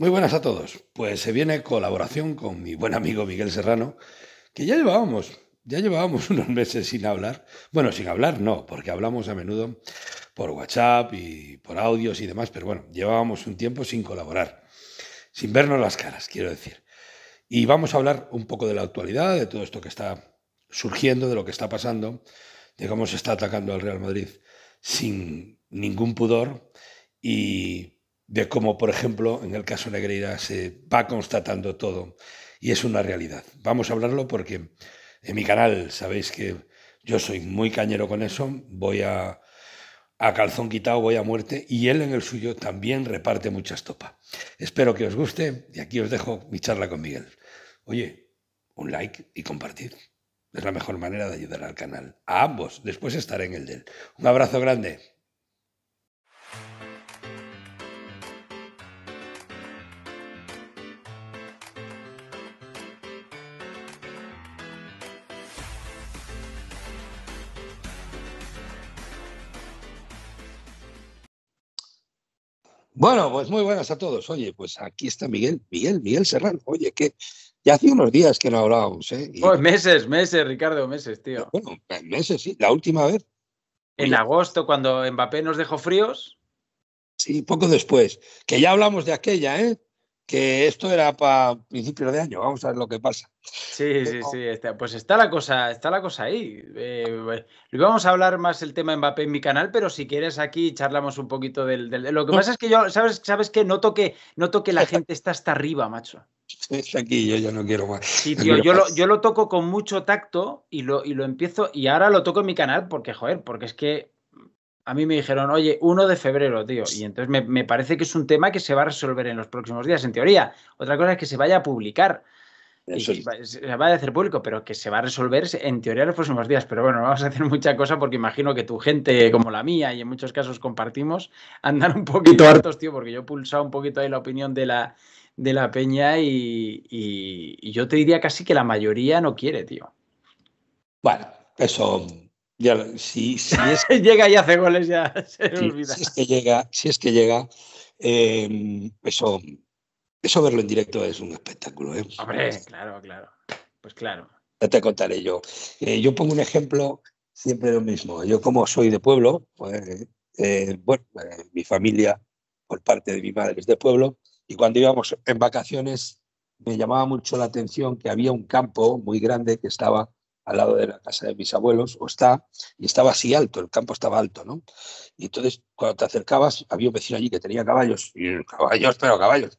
Muy buenas a todos. Pues se viene colaboración con mi buen amigo Miguel Serrano, que ya llevábamos, ya llevábamos unos meses sin hablar. Bueno, sin hablar no, porque hablamos a menudo por WhatsApp y por audios y demás, pero bueno, llevábamos un tiempo sin colaborar, sin vernos las caras, quiero decir. Y vamos a hablar un poco de la actualidad, de todo esto que está surgiendo, de lo que está pasando, de cómo se está atacando al Real Madrid sin ningún pudor y de cómo, por ejemplo, en el caso de Negreira se va constatando todo y es una realidad. Vamos a hablarlo porque en mi canal sabéis que yo soy muy cañero con eso, voy a, calzón quitado, voy a muerte y él en el suyo también reparte muchas estopa. Espero que os guste y aquí os dejo mi charla con Miguel. Oye, un like y compartir. Es la mejor manera de ayudar al canal. A ambos. Después estaré en el del. Un abrazo grande. Bueno, pues muy buenas a todos. Oye, pues aquí está Miguel, Miguel, Miguel Serrano. Oye, que ya hace unos días que no hablábamos, ¿eh? Pues meses, meses, Ricardo, meses, tío. Bueno, pues meses, sí. La última vez. En agosto, cuando Mbappé nos dejó fríos. Sí, poco después. Que ya hablamos de aquella, ¿eh? que esto era para principios de año, vamos a ver lo que pasa. Sí, eh, sí, sí, este, pues está la cosa, está la cosa ahí. Eh, vamos a hablar más el tema Mbappé en mi canal, pero si quieres aquí charlamos un poquito del... Lo que pasa es que yo, ¿sabes, sabes que Noto que, noto que la gente está hasta arriba, macho. Está aquí, yo ya no quiero más. Sí, tío, yo, Lo, yo lo toco con mucho tacto y lo, y lo empiezo, y ahora lo toco en mi canal porque, joder, porque es que a mí me dijeron, oye, 1 de febrero, tío. Y entonces me, parece que es un tema que se va a resolver en los próximos días, en teoría. Otra cosa es que se vaya a publicar. se va a hacer público, pero que se va a resolver en teoría en los próximos días. Pero bueno, vamos a hacer mucha cosa porque imagino que tu gente, como la mía, y en muchos casos compartimos, andan un poquito hartos, tío, porque yo he pulsado un poquito ahí la opinión de la, de la peña y yo te diría casi que la mayoría no quiere, tío. Bueno, eso si, es que llega y hace goles, ya se olvida. Si es que llega, si es que llega em, eso, eso verlo en directo es un espectáculo. ¿eh? Hombre, claro, claro. Pues claro. Ya te contaré yo. Eh, yo pongo un ejemplo siempre lo mismo. Yo como soy de pueblo, pues, eh, bueno, eh, mi familia por parte de mi madre es de pueblo, y cuando íbamos en vacaciones me llamaba mucho la atención que había un campo muy grande que estaba al lado de la casa de mis abuelos, o está, y estaba así alto, el campo estaba alto, ¿no? Y entonces, cuando te acercabas, había un vecino allí que tenía caballos, y caballos, pero caballos.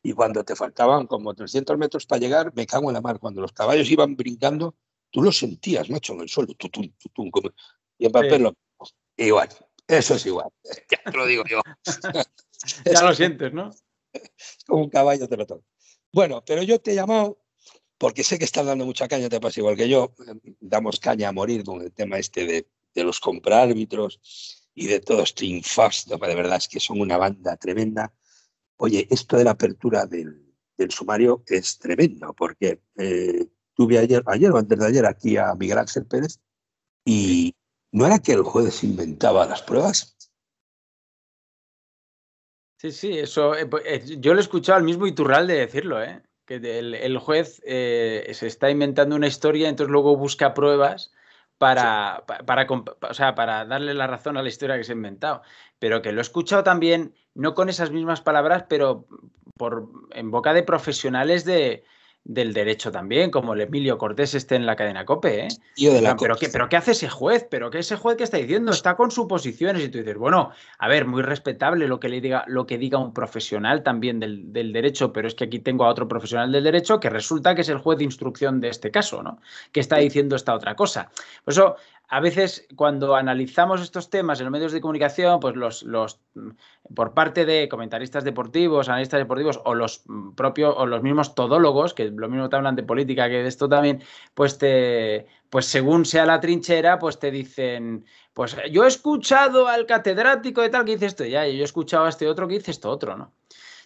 Y cuando te faltaban como 300 metros para llegar, me cago en la mar. Cuando los caballos iban brincando, tú los sentías, ¿no? en el suelo, tutum, tutum, como... y en papel Igual, eso es igual, ya te lo digo yo. ya lo sientes, ¿no? Como un caballo te lo toca. Bueno, pero yo te he llamado porque sé que estás dando mucha caña, te pasa igual que yo, damos caña a morir con el tema este de, los compraárbitros y de todo todos este triunfas, de verdad es que son una banda tremenda. Oye, esto de la apertura del, sumario es tremendo, porque eh, tuve ayer, ayer o antes de ayer aquí a Miguel Ángel Pérez y no era que el juez inventaba las pruebas. Sí, sí, eso. Eh, pues, eh, yo le he escuchado al mismo de decirlo, ¿eh? que el, juez eh, se está inventando una historia, entonces luego busca pruebas para, para, para darle la razón a la historia que se ha inventado. Pero que lo he escuchado también, no con esas mismas palabras, pero por, en boca de profesionales de, del derecho también, como el Emilio Cortés esté en la cadena COPE. ¿eh? pero, ¿qué, pero ¿qué hace ese juez? ¿Pero qué ese juez que está diciendo? Está con suposiciones y tú dices, bueno, a ver, muy respetable lo que, le diga, lo que diga un profesional también del, del, derecho, pero es que aquí tengo a otro profesional del derecho que resulta que es el juez de instrucción de este caso, ¿no? Que está diciendo esta otra cosa. Por pues eso, a veces cuando analizamos estos temas en los medios de comunicación, pues los, los por parte de comentaristas deportivos, analistas deportivos o los propios o los mismos todólogos, que lo mismo te hablan de política que de esto también, pues te pues según sea la trinchera, pues te dicen, pues yo he escuchado al catedrático de tal que dice esto, ya, yo he escuchado a este otro que dice esto otro, ¿no?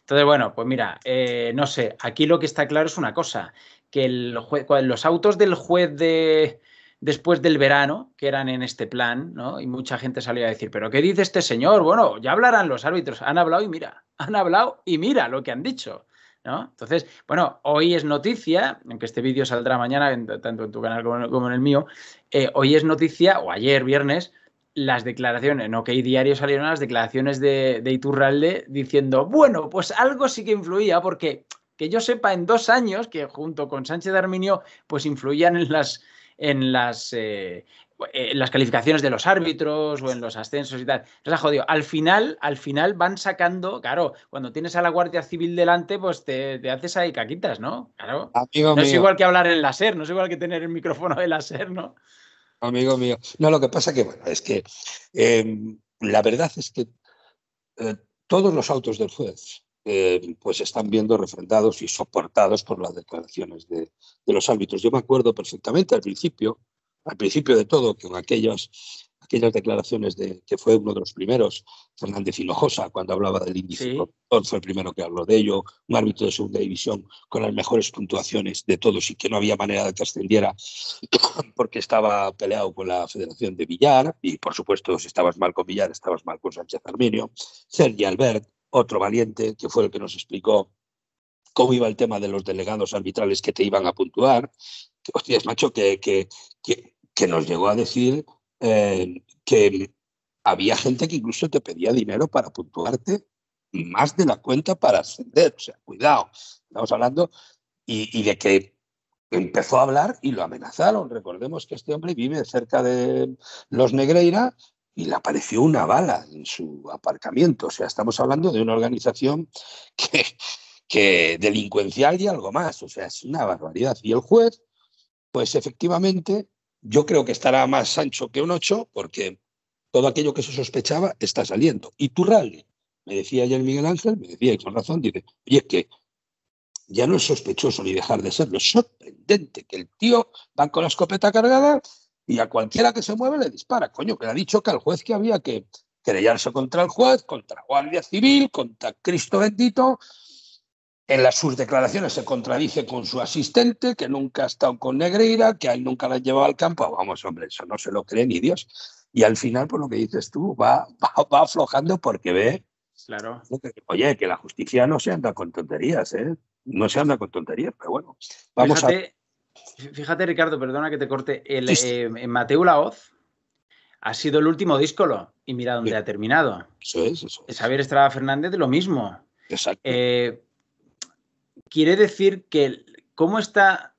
Entonces, bueno, pues mira, eh, no sé, aquí lo que está claro es una cosa, que los autos del juez de, después del verano, que eran en este plan, ¿no? Y mucha gente salió a decir, pero ¿qué dice este señor? Bueno, ya hablarán los árbitros, han hablado y mira, han hablado y mira lo que han dicho. ¿No? Entonces, bueno, hoy es noticia, aunque este vídeo saldrá mañana, tanto en tu canal como en, el mío, eh, hoy es noticia, o ayer, viernes, las declaraciones, en OK Diario salieron las declaraciones de, de, Iturralde diciendo, bueno, pues algo sí que influía, porque que yo sepa, en dos años, que junto con Sánchez de Arminio, pues influían en las, en las, eh, las calificaciones de los árbitros o en los ascensos y tal. Entonces, jodido, al final, al final van sacando, claro, cuando tienes a la Guardia Civil delante, pues te, haces ahí caquitas, ¿no? Claro. no es igual que hablar en la SER, no es igual que tener el micrófono de la SER, ¿no? Amigo mío. No, lo que pasa que, bueno, es que eh, la verdad es que eh, todos los autos del juez eh, pues están viendo refrendados y soportados por las declaraciones de, los árbitros. Yo me acuerdo perfectamente al principio, al principio de todo, que con aquellas, aquellas declaraciones de que fue uno de los primeros, Fernández Hinojosa, cuando hablaba del índice fue el primero que habló de ello, un árbitro de segunda división con las mejores puntuaciones de todos y que no había manera de que ascendiera porque estaba peleado con la Federación de Villar y por supuesto si estabas mal con Villar estabas mal con Sánchez Arminio, Sergi Albert, otro valiente, que fue el que nos explicó cómo iba el tema de los delegados arbitrales que te iban a puntuar. Que, macho, que, que, nos llegó a decir eh, que había gente que incluso te pedía dinero para puntuarte más de la cuenta para ascender. O sea, cuidado, estamos hablando y, y de que empezó a hablar y lo amenazaron. Recordemos que este hombre vive cerca de los Negreira y le apareció una bala en su aparcamiento. O sea, estamos hablando de una organización que, que delincuencial y algo más. O sea, es una barbaridad. Y el juez, pues efectivamente, yo creo que estará más ancho que un 8 porque todo aquello que se sospechaba está saliendo. Y Turralde, me decía ayer Miguel Ángel, me decía y con razón, dice, oye, es que ya no es sospechoso ni dejar de serlo. Es sorprendente que el tío va con la escopeta cargada y a cualquiera que se mueve le dispara. Coño, que le ha dicho que al juez que había que crearse contra el juez, contra Guardia Civil, contra Cristo bendito. En las, sus declaraciones se contradice con su asistente, que nunca ha estado con Negreira, que a él nunca la llevado al campo. Vamos, hombre, eso no se lo cree ni Dios. Y al final, por lo que dices tú, va, va, aflojando porque ve. Claro. Oye, que la justicia no se anda con tonterías, ¿eh? No se anda con tonterías, pero bueno. Vamos a Fíjate, Ricardo, perdona que te corte. El, eh, Mateo Laoz ha sido el último díscolo y mira dónde ha terminado. Eso Xavier Estrada Fernández lo mismo. Exacto. Eh, quiere decir que cómo está,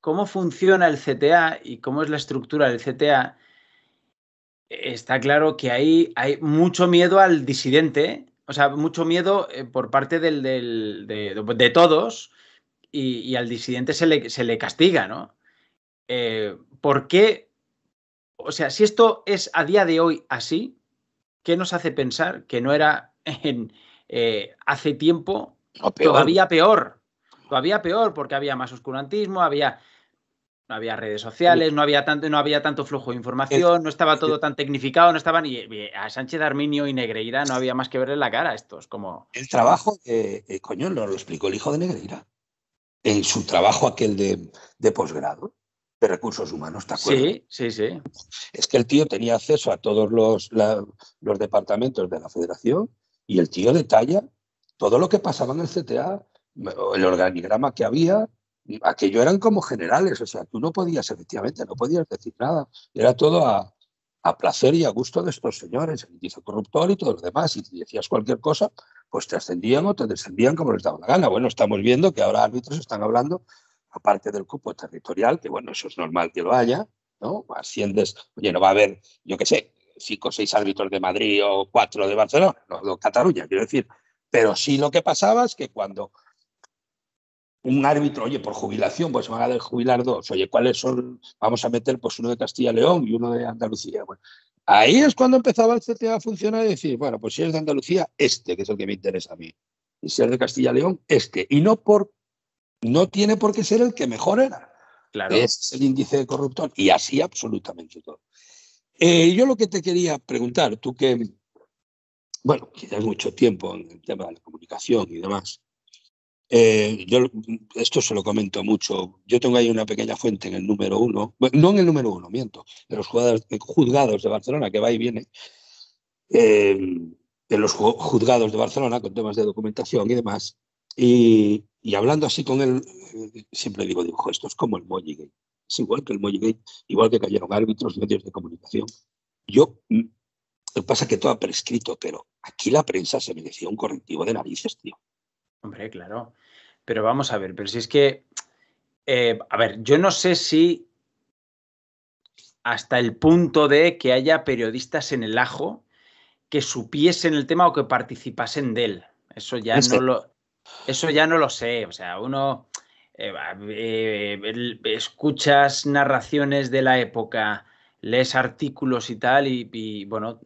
cómo funciona el CTA y cómo es la estructura del CTA, está claro que ahí hay mucho miedo al disidente, o sea, mucho miedo eh, por parte del, del, de, todos y, al disidente se le, se le castiga, ¿no? Eh, ¿Por qué? O sea, si esto es a día de hoy así, ¿qué nos hace pensar que no era en, eh, hace tiempo todavía peor? Todavía peor porque había más oscurantismo, había no había redes sociales, no había tanto, no había tanto flujo de información, no estaba todo tan tecnificado, no estaban y a Sánchez Arminio y Negreira no había más que verle la cara a estos. Como... El trabajo, eh, coño, lo explicó el hijo de Negreira en su trabajo aquel de, posgrado de recursos humanos, ¿te acuerdas? Sí, sí, sí. Es que el tío tenía acceso a todos los, los departamentos de la federación y el tío detalla todo lo que pasaba en el CTA, el organigrama que había, aquello eran como generales, o sea, tú no podías, efectivamente, no podías decir nada, era todo a, placer y a gusto de estos señores, el índice corruptor y todo lo demás, y si decías cualquier cosa, pues te ascendían o te descendían como les daba la gana. Bueno, estamos viendo que ahora árbitros están hablando, aparte del cupo territorial, que bueno, eso es normal que lo haya, ¿no? Asciendes, oye, no va a haber, yo qué sé, cinco o seis árbitros de Madrid o cuatro de Barcelona, no, Cataluña, quiero decir. Pero sí lo que pasaba es que cuando un árbitro, oye, por jubilación, pues van a jubilar dos, oye, ¿cuáles son? Vamos a meter pues uno de Castilla León y uno de Andalucía. Bueno, Ahí es cuando empezaba el este CTA a funcionar y decir, bueno, pues si eres de Andalucía, este, que es el que me interesa a mí. Y si eres de Castilla y León, este. Y no por no tiene por qué ser el que mejor era. Claro. Es el índice de corruptor Y así absolutamente todo. Eh, yo lo que te quería preguntar, tú que, bueno, tienes mucho tiempo en el tema de la comunicación y demás, eh, yo esto se lo comento mucho. Yo tengo ahí una pequeña fuente en el número uno, no en el número uno, miento, de los eh, juzgados de Barcelona que va y viene, en eh, de los juzgados de Barcelona con temas de documentación y demás. Y, hablando así con él, siempre digo, digo, esto es como el Molligate. Es igual que el Molligate, igual que cayeron árbitros, medios de comunicación. Yo, mm, lo que pasa es que todo ha prescrito, pero aquí la prensa se me decía un correctivo de narices, tío. Hombre, claro. Pero vamos a ver, pero si es que, eh, a ver, yo no sé si hasta el punto de que haya periodistas en el ajo que supiesen el tema o que participasen de él. Eso ya no, lo, eso ya no lo sé. O sea, uno eh, eh, escuchas narraciones de la época, lees artículos y tal, y, bueno,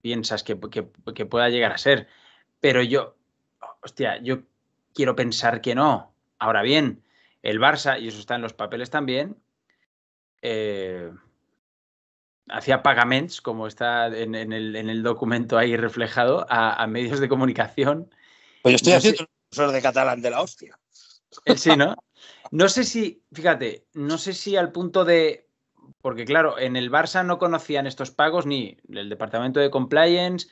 piensas que pueda llegar a ser. Pero yo, hostia, yo quiero pensar que no. Ahora bien, el Barça, y eso está en los papeles también, eh, hacía pagamentos, como está en, el, documento ahí reflejado, a, medios de comunicación. Pues yo estoy haciendo un profesor de catalán de la hostia. Eh, sí, ¿no? No sé si, fíjate, no sé si al punto de. Porque claro, en el Barça no conocían estos pagos ni el departamento de compliance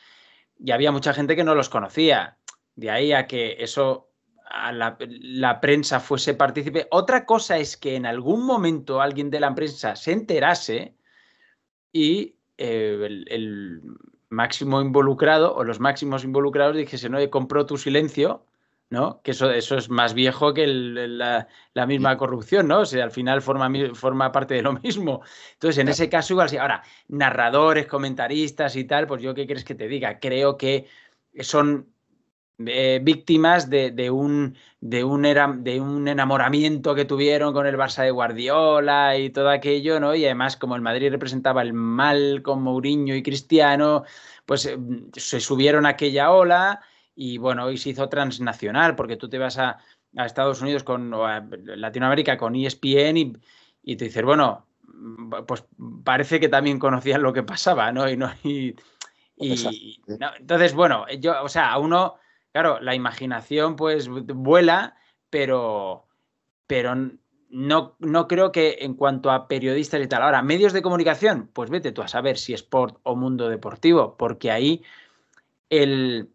y había mucha gente que no los conocía. De ahí a que eso a la, prensa fuese partícipe. Otra cosa es que en algún momento alguien de la prensa se enterase y eh, el, máximo involucrado o los máximos involucrados dijese, no, compró tu silencio, ¿no? Que eso, eso es más viejo que la, misma mm. corrupción, ¿no? O sea, al final forma, forma parte de lo mismo. Entonces, en ese caso, igual Ahora, narradores, comentaristas y tal, pues yo qué crees que te diga. Creo que son eh, víctimas de, un, de, un era, de, un, enamoramiento que tuvieron con el Barça de Guardiola y todo aquello, ¿no? Y además, como el Madrid representaba el mal con Mourinho y Cristiano, pues eh, se subieron a aquella ola y bueno, y se hizo transnacional, porque tú te vas a, Estados Unidos con, o a Latinoamérica con ESPN y, y te dices, bueno, mm, pues parece que también conocían lo que pasaba, ¿no? Y no, entonces, bueno, yo, o sea, a uno Claro, la imaginación pues vuela, pero, pero no, no, creo que en cuanto a periodistas y tal. Ahora, medios de comunicación, pues vete tú a saber si Sport o Mundo Deportivo, porque ahí el,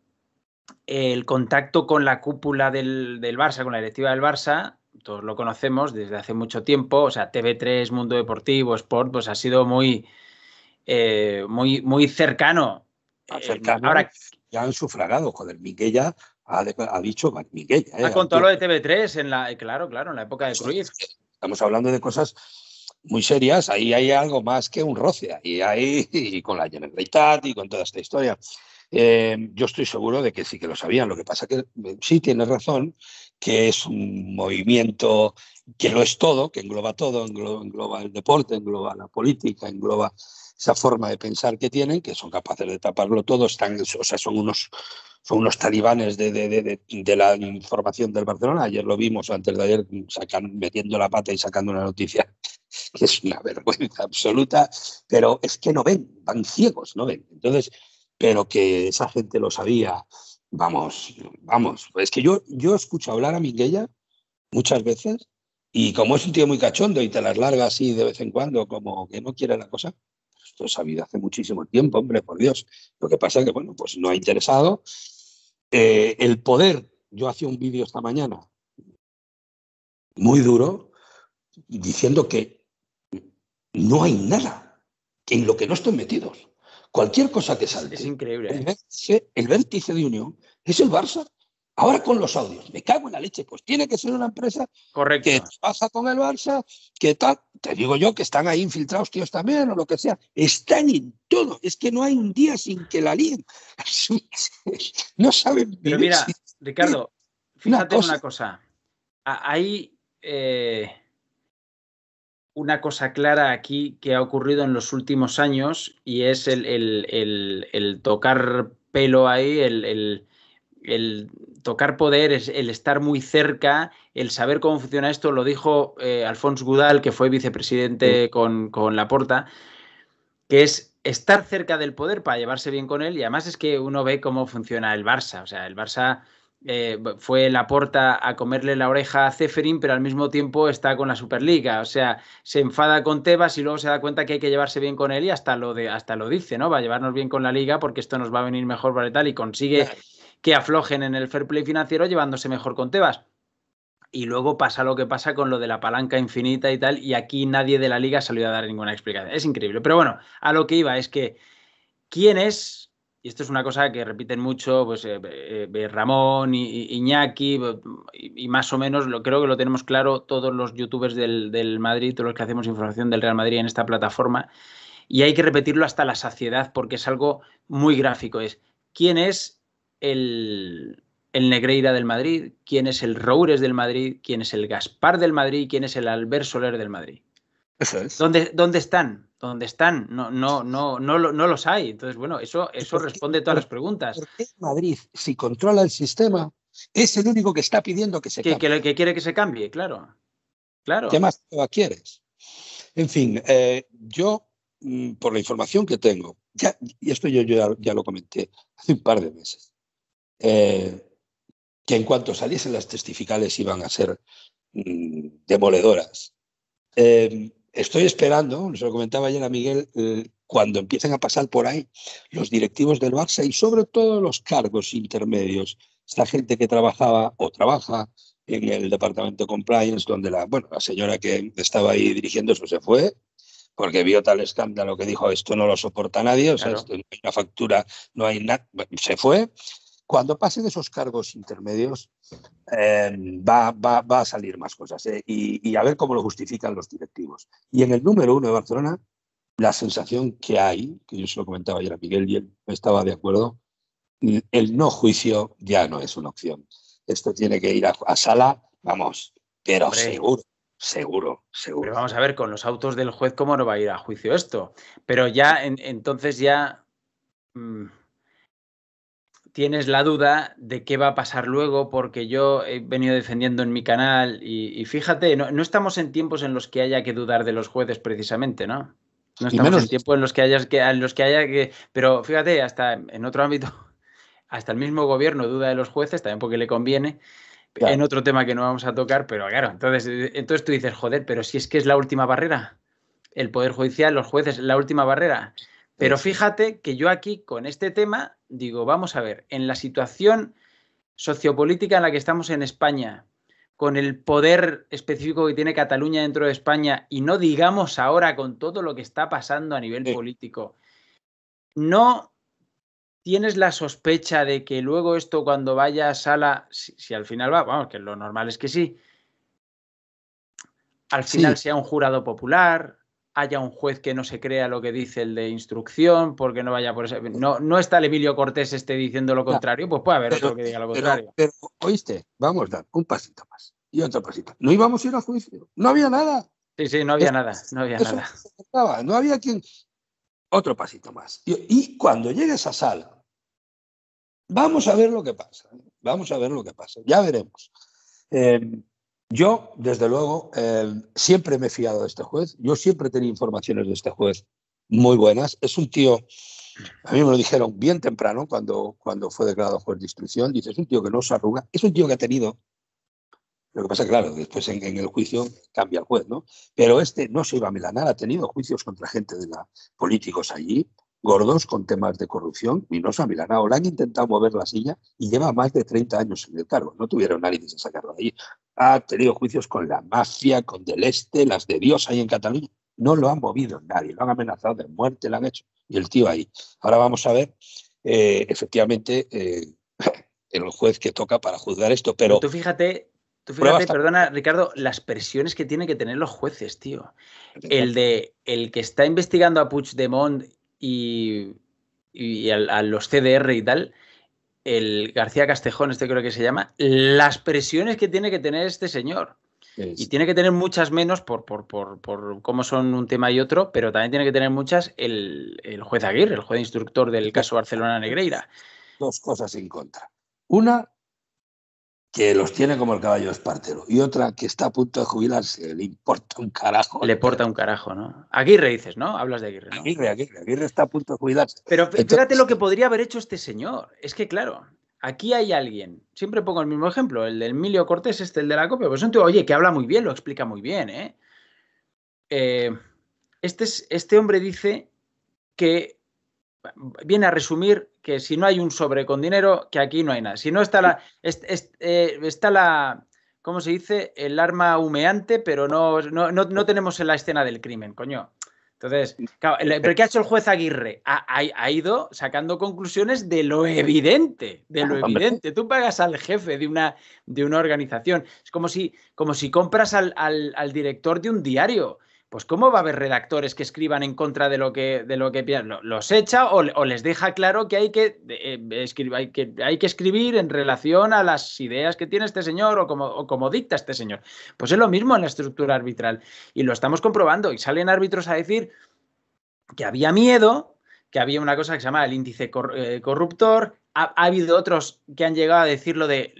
el contacto con la cúpula del, Barça, con la directiva del Barça, todos lo conocemos desde hace mucho tiempo, o sea, TV3, Mundo Deportivo, Sport, pues ha sido muy, eh, muy, muy cercano. Eh, ahora, ya han sufragado, joder, Miguella ha, ha dicho Miguella. Eh, ha contado lo de TV3, en la, claro, claro, en la época de Cruz. Estamos hablando de cosas muy serias, ahí hay algo más que un roce, ahí y con la Generalitat y con toda esta historia. Eh, yo estoy seguro de que sí que lo sabían, lo que pasa que eh, sí tiene razón, que es un movimiento que lo es todo, que engloba todo, engloba el deporte, engloba la política, engloba esa forma de pensar que tienen, que son capaces de taparlo todo, están, o sea, son unos, son unos talibanes de, la información del Barcelona. Ayer lo vimos, antes de ayer, metiendo la pata y sacando una noticia que es una vergüenza absoluta, pero es que no ven, van ciegos, no ven. Entonces, pero que esa gente lo sabía, vamos, vamos. Es que yo, yo escucho hablar a Minguella muchas veces y como es un tío muy cachondo y te las larga así de vez en cuando, como que no quiere la cosa, esto es sabido hace muchísimo tiempo, hombre, por Dios. Lo que pasa es que, bueno, pues no ha interesado. Eh, el poder, yo hacía un vídeo esta mañana, muy duro, diciendo que no hay nada en lo que no estén metidos. Cualquier cosa que salte. Es increíble. El, vértice, ¿eh? el vértice de unión es el Barça Ahora con los audios, me cago en la leche, pues tiene que ser una empresa Correcto. que pasa con el Barça, qué tal, te digo yo que están ahí infiltrados tíos también o lo que sea, están en todo, es que no hay un día sin que la líen, no saben. Pero mira, Ricardo, fíjate una cosa. una cosa, hay eh, una cosa clara aquí que ha ocurrido en los últimos años y es el tocar pelo ahí, el el tocar poder, es el estar muy cerca, el saber cómo funciona esto, lo dijo eh, Alfonso Gudal, que fue vicepresidente con, Laporta, que es estar cerca del poder para llevarse bien con él y además es que uno ve cómo funciona el Barça, o sea, el Barça... Eh, fue Laporta a comerle la oreja a Zeferin, pero al mismo tiempo está con la Superliga. O sea, se enfada con Tebas y luego se da cuenta que hay que llevarse bien con él y hasta lo, hasta lo dice, ¿no? Va a llevarnos bien con la liga porque esto nos va a venir mejor para tal y consigue que aflojen en el fair play financiero llevándose mejor con Tebas. Y luego pasa lo que pasa con lo de la palanca infinita y tal, y aquí nadie de la liga salió a dar ninguna explicación. Es increíble. Pero bueno, a lo que iba es que, ¿quién es y esto es una cosa que repiten mucho pues, eh, eh, eh, Ramón, y Iñaki, y, más o menos lo, creo que lo tenemos claro todos los youtubers del, del, Madrid, todos los que hacemos información del Real Madrid en esta plataforma, y hay que repetirlo hasta la saciedad porque es algo muy gráfico, es quién es el, el Negreira del Madrid, quién es el Roures del Madrid, quién es el Gaspar del Madrid, quién es el Albert Soler del Madrid. Eso es. ¿Dónde, están? ¿Dónde están? No, no, no, no, no los hay. Entonces, bueno, eso, eso responde todas las preguntas. ¿Por qué Madrid, si controla el sistema, es el único que está pidiendo que se cambie? Que, quiere que se cambie, claro. claro. ¿Qué más quieres? En fin, eh, yo, mm, por la información que tengo, ya, y esto yo, ya lo comenté hace un par de meses, eh, que en cuanto saliesen las testificales iban a ser mm, demoledoras. Eh, estoy esperando, nos lo comentaba ayer a Miguel, eh, cuando empiecen a pasar por ahí los directivos del Barça y sobre todo los cargos intermedios, esta gente que trabajaba o trabaja en el departamento de compliance, donde la, bueno, la señora que estaba ahí dirigiendo eso se fue, porque vio tal escándalo que dijo esto no lo soporta nadie, o sea, esto, no hay una factura, no hay nada, se fue cuando pasen esos cargos intermedios, eh, va, a salir más cosas eh, y, a ver cómo lo justifican los directivos. Y en el número uno de Barcelona, la sensación que hay, que yo se lo comentaba ayer a Miguel y estaba de acuerdo, el no juicio ya no es una opción. Esto tiene que ir a, sala, vamos, pero seguro. Seguro, seguro. Pero vamos a ver, con los autos del juez, ¿cómo no va a ir a juicio esto? Pero ya, entonces ya, mm, tienes la duda de qué va a pasar luego, porque yo he venido defendiendo en mi canal y, fíjate, no, estamos en tiempos en los que haya que dudar de los jueces precisamente, ¿no? No estamos en tiempos en los que haya que, en los que haya que. Pero fíjate, hasta en otro ámbito, hasta el mismo gobierno duda de los jueces, también porque le conviene. En otro tema que no vamos a tocar, pero claro, entonces, entonces tú dices, joder, pero si es que es la última barrera. El Poder Judicial, los jueces, la última barrera. Pero fíjate que yo aquí con este tema digo, vamos a ver, en la situación sociopolítica en la que estamos en España, con el poder específico que tiene Cataluña dentro de España, y no digamos ahora con todo lo que está pasando a nivel político, ¿no tienes la sospecha de que luego esto cuando vaya a sala, si, al final va, vamos, que lo normal es que sí, al final sea un jurado popular, haya un juez que no se crea lo que dice el de instrucción, porque no vaya por ese. No, no está el Emilio Cortés esté diciendo lo contrario, pues puede haber otro que diga lo contrario. Pero, oíste, vamos a dar un pasito más y otro pasito. No íbamos a ir a juicio, no había nada. Sí, sí, no había nada, no había nada. no había quien. Otro pasito más. Y, cuando llegues a sala, vamos a ver lo que pasa. Vamos a ver lo que pasa. Ya veremos. Eh, yo, desde luego, eh, siempre me he fiado de este juez. Yo siempre tenía informaciones de este juez muy buenas. Es un tío, a mí me lo dijeron bien temprano cuando, cuando fue declarado juez de instrucción. Dice, es un tío que no se arruga. Es un tío que ha tenido lo que pasa, claro, después en, el juicio cambia el juez, ¿no? Pero este no se iba a milanar, ha tenido juicios contra gente de la, políticos allí, gordos con temas de corrupción, y no se ha milanado. Le han intentado mover la silla y lleva más de 30 años en el cargo. No tuvieron análisis de sacarlo de allí ha tenido juicios con la mafia, con Del Este, las de Dios ahí en Cataluña. No lo han movido nadie, lo han amenazado de muerte, lo han hecho. Y el tío ahí. Ahora vamos a ver, eh, efectivamente, eh, el juez que toca para juzgar esto. Pero, tú fíjate, tú fíjate, perdona, Ricardo, las presiones que tienen que tener los jueces, tío. El de el que está investigando a Puigdemont y, y a los CDR y tal el García Castejón, este creo que se llama, las presiones que tiene que tener este señor. Y tiene que tener muchas menos por, por, por, por, cómo son un tema y otro, pero también tiene que tener muchas el, el juez Aguirre, el juez instructor del caso Barcelona-Negreira. Dos cosas en contra. Una, que los tiene como el caballo espartero, y otra que está a punto de jubilarse, le importa un carajo. Le importa un carajo, ¿no? Aguirre dices, ¿no? Hablas de Aguirre. ¿no? Aguirre, Aguirre, Aguirre está a punto de jubilarse. Pero fíjate lo que podría haber hecho este señor. Es que, claro, aquí hay alguien, siempre pongo el mismo ejemplo, el de Emilio Cortés, este, el de la copia, pues un oye, que habla muy bien, lo explica muy bien, ¿eh? eh este, este hombre dice que viene a resumir que si no hay un sobre con dinero, que aquí no hay nada. Si no está la, es, eh, está la, ¿cómo se dice? El arma humeante, pero no, no, no, tenemos en la escena del crimen, coño. Entonces, claro, ¿pero qué ha hecho el juez Aguirre? Ha, ido sacando conclusiones de lo evidente, de lo evidente. Tú pagas al jefe de una, de una organización. Es como si, como si compras al, al, al director de un diario pues ¿cómo va a haber redactores que escriban en contra de lo que, de lo que ¿Los echa o, les deja claro que hay que, eh, escribir, que hay que escribir en relación a las ideas que tiene este señor o como, como dicta este señor? Pues es lo mismo en la estructura arbitral y lo estamos comprobando y salen árbitros a decir que había miedo, que había una cosa que se llama el índice eh, corruptor, ha, habido otros que han llegado a decirlo de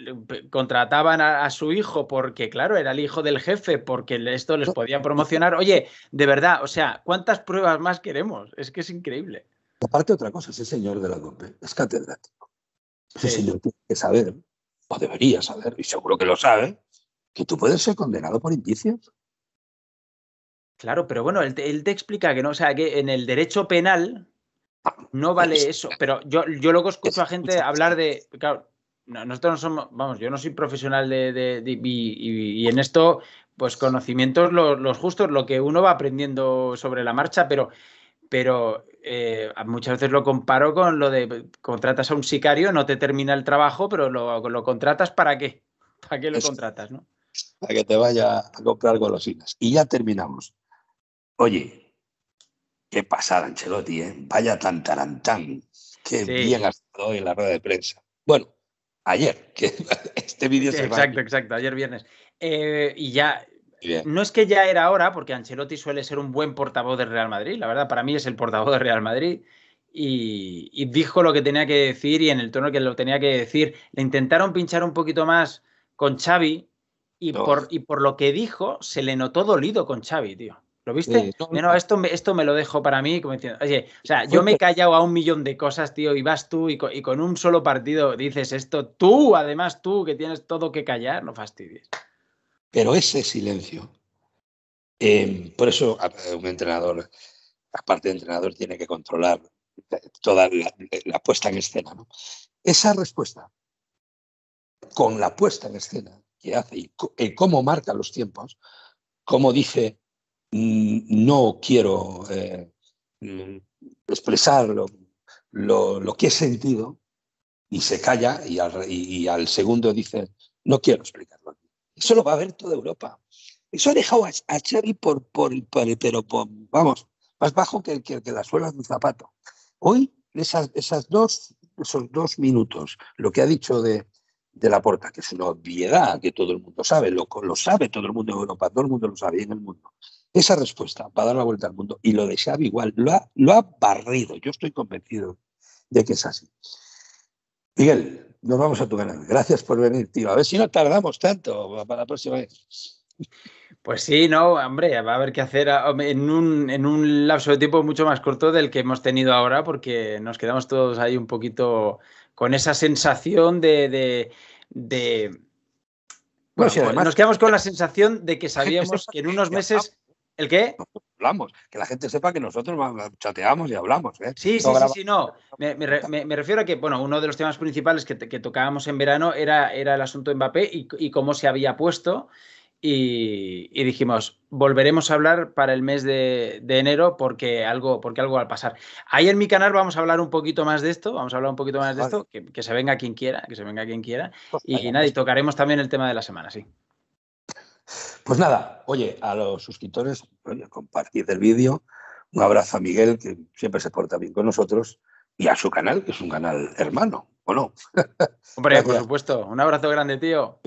contrataban a, su hijo porque, claro, era el hijo del jefe, porque esto les podía promocionar. Oye, de verdad, o sea, ¿cuántas pruebas más queremos? Es que es increíble. Aparte, otra cosa, ese señor de la COPE es catedrático. Ese señor tiene que saber, o debería saber, y seguro que lo sabe, que tú puedes ser condenado por indicios. Claro, pero bueno, él te, él te explica que no, o sea, que en el derecho penal no pues vale eso, pero yo, yo luego escucho a gente hablar de, claro, nosotros no somos, vamos, yo no soy profesional de, y, en esto, pues conocimientos los, justos, lo que uno va aprendiendo sobre la marcha, pero, pero eh, muchas veces lo comparo con lo de contratas a un sicario, no te termina el trabajo, pero lo, contratas para qué, para qué lo contratas, ¿no? Para que te vaya a comprar golosinas. Y ya terminamos. Oye, Qué pasada, Ancelotti, ¿eh? Vaya tan tarantán. Qué bien ha estado hoy en la rueda de prensa. Bueno, ayer, que este vídeo se Exacto, exacto, ayer viernes. Eh, y ya, No es que ya era hora, porque Ancelotti suele ser un buen portavoz del Real Madrid, la verdad, para mí es el portavoz del Real Madrid, y, dijo lo que tenía que decir y en el tono que lo tenía que decir. Le intentaron pinchar un poquito más con Xavi, y, por, y por lo que dijo, se le notó dolido con Xavi, tío. ¿Lo viste? bueno esto, me, esto me lo dejo para mí, como o sea, yo pues me he callado a un millón de cosas, tío, y vas tú y con, un solo partido dices esto, tú, además tú, que tienes todo que callar, no fastidies. Pero ese silencio, em, por eso eh, un entrenador, aparte de entrenador, tiene que controlar eh, toda eh, la, puesta en escena, ¿no? Esa respuesta, con la puesta en escena que hace y, cómo marca los tiempos, cómo dice no quiero eh, mm. expresar lo, que he sentido y se calla y al, segundo dice, no quiero explicarlo. Eso lo va a ver toda Europa. Eso ha dejado a, por, pero vamos, más bajo que, que, que las suelas de un zapato. Hoy, esas, dos, esos dos minutos, lo que ha dicho de, la porta, que es una obviedad que todo el mundo sabe, lo, lo sabe todo el mundo en Europa, todo el mundo lo sabe en el mundo. Esa respuesta va a dar la vuelta al mundo. Y lo de Xavi igual, lo ha, lo ha barrido. Yo estoy convencido de que es así. Miguel, nos vamos a tu canal. Gracias por venir, tío. A ver si no tardamos tanto para la próxima vez. Pues sí, no, hombre, va a haber que hacer ah, en un, lapso de tiempo mucho más corto del que hemos tenido ahora, porque nos quedamos todos ahí un poquito con esa sensación de, de, nos quedamos con la sensación de que sabíamos que en unos meses ¿El qué? Hablamos, que la gente sepa que nosotros chateamos y hablamos. ¿eh? Sí, sí, sí, sí, no. Me, refiero a que, bueno, uno de los temas principales que, tocábamos en verano era, el asunto de Mbappé y, cómo se había puesto. Y, dijimos, volveremos a hablar para el mes de, enero porque algo, porque algo va a pasar. Ahí en mi canal vamos a hablar un poquito más de esto, vamos a hablar un poquito más de esto, que, se venga quien quiera, que se venga quien quiera. Pues y, y nada, y pues. tocaremos también el tema de la semana, sí. Pues nada, oye, a los suscriptores, oye, compartid el vídeo. Un abrazo a Miguel, que siempre se porta bien con nosotros, y a su canal, que es un canal hermano, ¿o no? Hombre, por supuesto. Un abrazo grande, tío.